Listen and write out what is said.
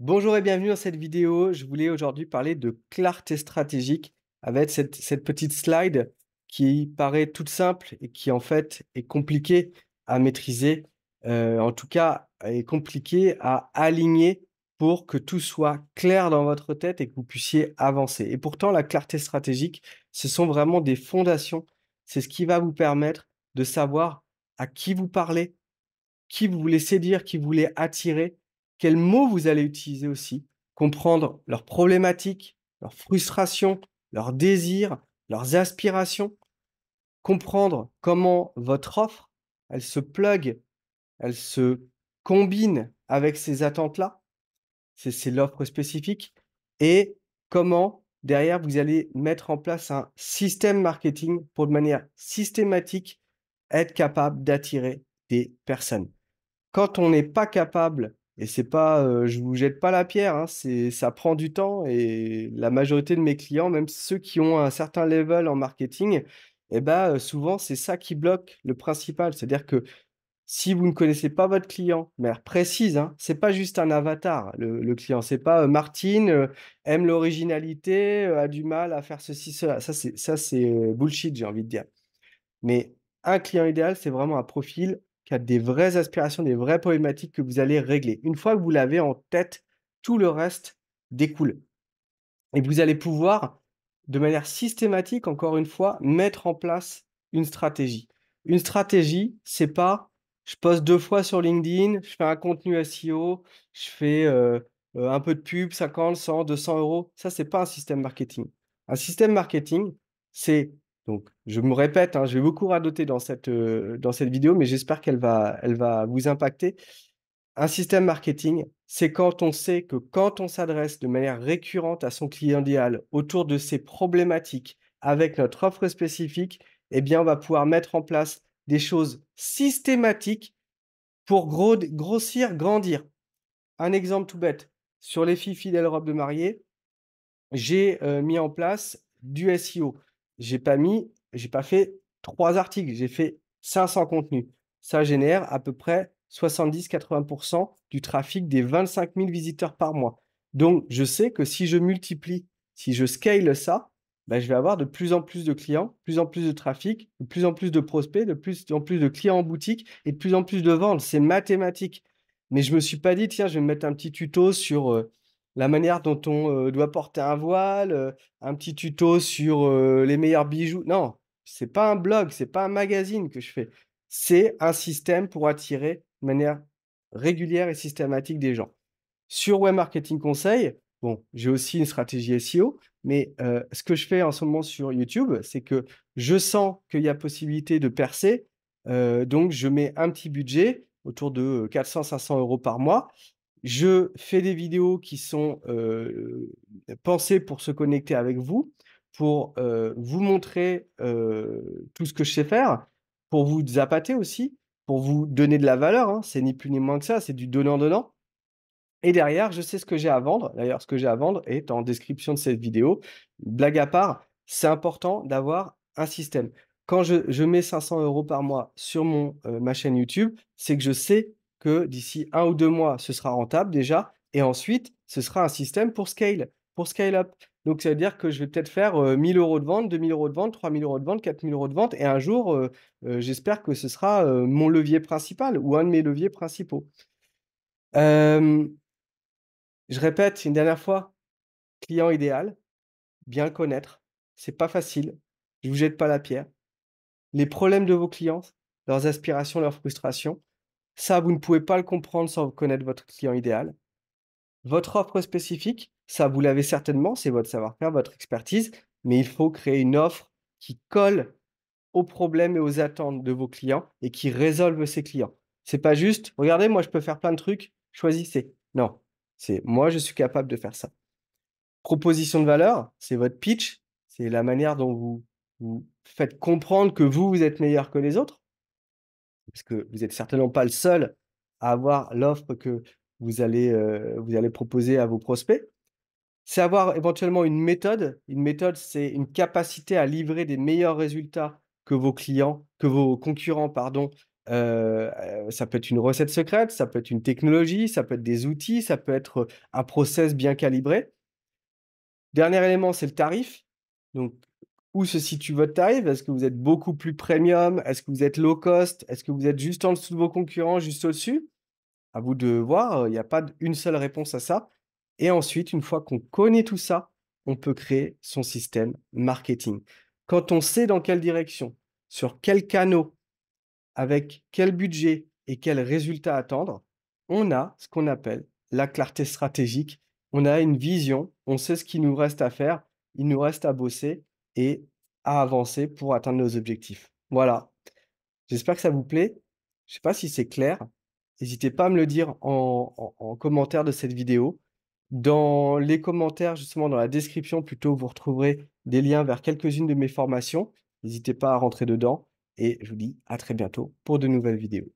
Bonjour et bienvenue dans cette vidéo. Je voulais aujourd'hui parler de clarté stratégique avec cette, petite slide qui paraît toute simple et qui en fait est compliquée à maîtriser, euh, en tout cas est compliquée à aligner pour que tout soit clair dans votre tête et que vous puissiez avancer. Et pourtant, la clarté stratégique, ce sont vraiment des fondations. C'est ce qui va vous permettre de savoir à qui vous parlez, qui vous voulez séduire, qui vous voulez attirer, quels mots vous allez utiliser aussi, comprendre leurs problématiques, leurs frustrations, leurs désirs, leurs aspirations, comprendre comment votre offre, elle se plug, elle se combine avec ces attentes-là, c'est l'offre spécifique, et comment derrière vous allez mettre en place un système marketing pour de manière systématique être capable d'attirer des personnes. Quand on n'est pas capable et c'est pas, je vous jette pas la pierre, hein, c'est, ça prend du temps et la majorité de mes clients, même ceux qui ont un certain level en marketing, eh ben, souvent c'est ça qui bloque le principal. C'est-à-dire que si vous ne connaissez pas votre client, mais précise, hein, c'est pas juste un avatar, le, client. C'est pas Martine aime l'originalité, a du mal à faire ceci, cela. Ça, c'est, ça, c'est bullshit, j'ai envie de dire. Mais un client idéal, c'est vraiment un profil qui a des vraies aspirations, des vraies problématiques que vous allez régler. Une fois que vous l'avez en tête, tout le reste découle. Et vous allez pouvoir, de manière systématique, encore une fois, mettre en place une stratégie. Une stratégie, c'est pas je poste deux fois sur LinkedIn, je fais un contenu SEO, je fais euh, un peu de pub, 50, 100, 200 euros. Ça, c'est pas un système marketing. Un système marketing, c'est donc, je me répète, hein, je vais beaucoup radoter dans cette, euh, dans cette vidéo, mais j'espère qu'elle va, elle va vous impacter. Un système marketing, c'est quand on sait que quand on s'adresse de manière récurrente à son client idéal autour de ses problématiques avec notre offre spécifique, eh bien, on va pouvoir mettre en place des choses systématiques pour grossir, grandir. Un exemple tout bête, sur les filles fidèles robes de mariée, j'ai euh, mis en place du SEO j'ai pas mis, j'ai pas fait trois articles, j'ai fait 500 contenus. Ça génère à peu près 70-80% du trafic des 25 000 visiteurs par mois. Donc, je sais que si je multiplie, si je scale ça, bah, je vais avoir de plus en plus de clients, de plus en plus de trafic, de plus en plus de prospects, de plus en plus de clients en boutique et de plus en plus de ventes. C'est mathématique. Mais je ne me suis pas dit, tiens, je vais me mettre un petit tuto sur euh, la manière dont on doit porter un voile, un petit tuto sur les meilleurs bijoux. Non, c'est pas un blog, c'est pas un magazine que je fais. C'est un système pour attirer de manière régulière et systématique des gens. Sur Web Marketing Conseil, bon, j'ai aussi une stratégie SEO, mais ce que je fais en ce moment sur YouTube, c'est que je sens qu'il y a possibilité de percer, donc je mets un petit budget autour de 400-500 euros par mois je fais des vidéos qui sont pensées pour se connecter avec vous, pour vous montrer tout ce que je sais faire, pour vous zapater aussi, pour vous donner de la valeur. Hein. C'est ni plus ni moins que ça, c'est du donnant-donnant. Et derrière, je sais ce que j'ai à vendre. D'ailleurs, ce que j'ai à vendre est en description de cette vidéo. Blague à part, c'est important d'avoir un système. Quand je, mets 500 euros par mois sur mon, ma chaîne YouTube, c'est que je sais que d'ici un ou deux mois, ce sera rentable déjà. Et ensuite, ce sera un système pour scale, pour scale up. Donc, ça veut dire que je vais peut-être faire 1000 euh, euros de vente, 2000 euros de vente, 3000 euros de vente, 4000 euros de vente. Et un jour, euh, euh, j'espère que ce sera mon levier principal ou un de mes leviers principaux. je répète une dernière fois, client idéal, bien connaître. C'est pas facile. Je vous jette pas la pierre. Les problèmes de vos clients, leurs aspirations, leurs frustrations, ça, vous ne pouvez pas le comprendre sans connaître votre client idéal. Votre offre spécifique, ça, vous l'avez certainement, c'est votre savoir-faire, votre expertise, mais il faut créer une offre qui colle aux problèmes et aux attentes de vos clients et qui résolve ces clients. C'est pas juste, regardez, moi je peux faire plein de trucs, choisissez. Non, c'est moi je suis capable de faire ça. Proposition de valeur, c'est votre pitch, c'est la manière dont vous, vous faites comprendre que vous, vous êtes meilleur que les autres parce que vous n'êtes certainement pas le seul à avoir l'offre que vous allez, euh, vous allez proposer à vos prospects. C'est avoir éventuellement une méthode. Une méthode, c'est une capacité à livrer des meilleurs résultats que vos clients, que vos concurrents, pardon. Euh, euh, ça peut être une recette secrète, ça peut être une technologie, ça peut être des outils, ça peut être un process bien calibré. Dernier élément, c'est le tarif. Donc, où se situe votre tarif Est-ce que vous êtes beaucoup plus premium Est-ce que vous êtes low cost Est-ce que vous êtes juste en dessous de vos concurrents, juste au-dessus À vous de voir, hein, il n'y a pas une seule réponse à ça. Et ensuite, une fois qu'on connaît tout ça, on peut créer son système marketing. Quand on sait dans quelle direction, sur quel canot, avec quel budget et quels résultats attendre, on a ce qu'on appelle la clarté stratégique. On a une vision, on sait ce qu'il nous reste à faire, il nous reste à bosser et à avancer pour atteindre nos objectifs. Voilà. J'espère que ça vous plaît. Je ne sais pas si c'est clair. N'hésitez pas à me le dire en, commentaire de cette vidéo. Dans les commentaires, justement, dans la description, plutôt, vous retrouverez des liens vers quelques-unes de mes formations. N'hésitez pas à rentrer dedans. Et je vous dis à très bientôt pour de nouvelles vidéos.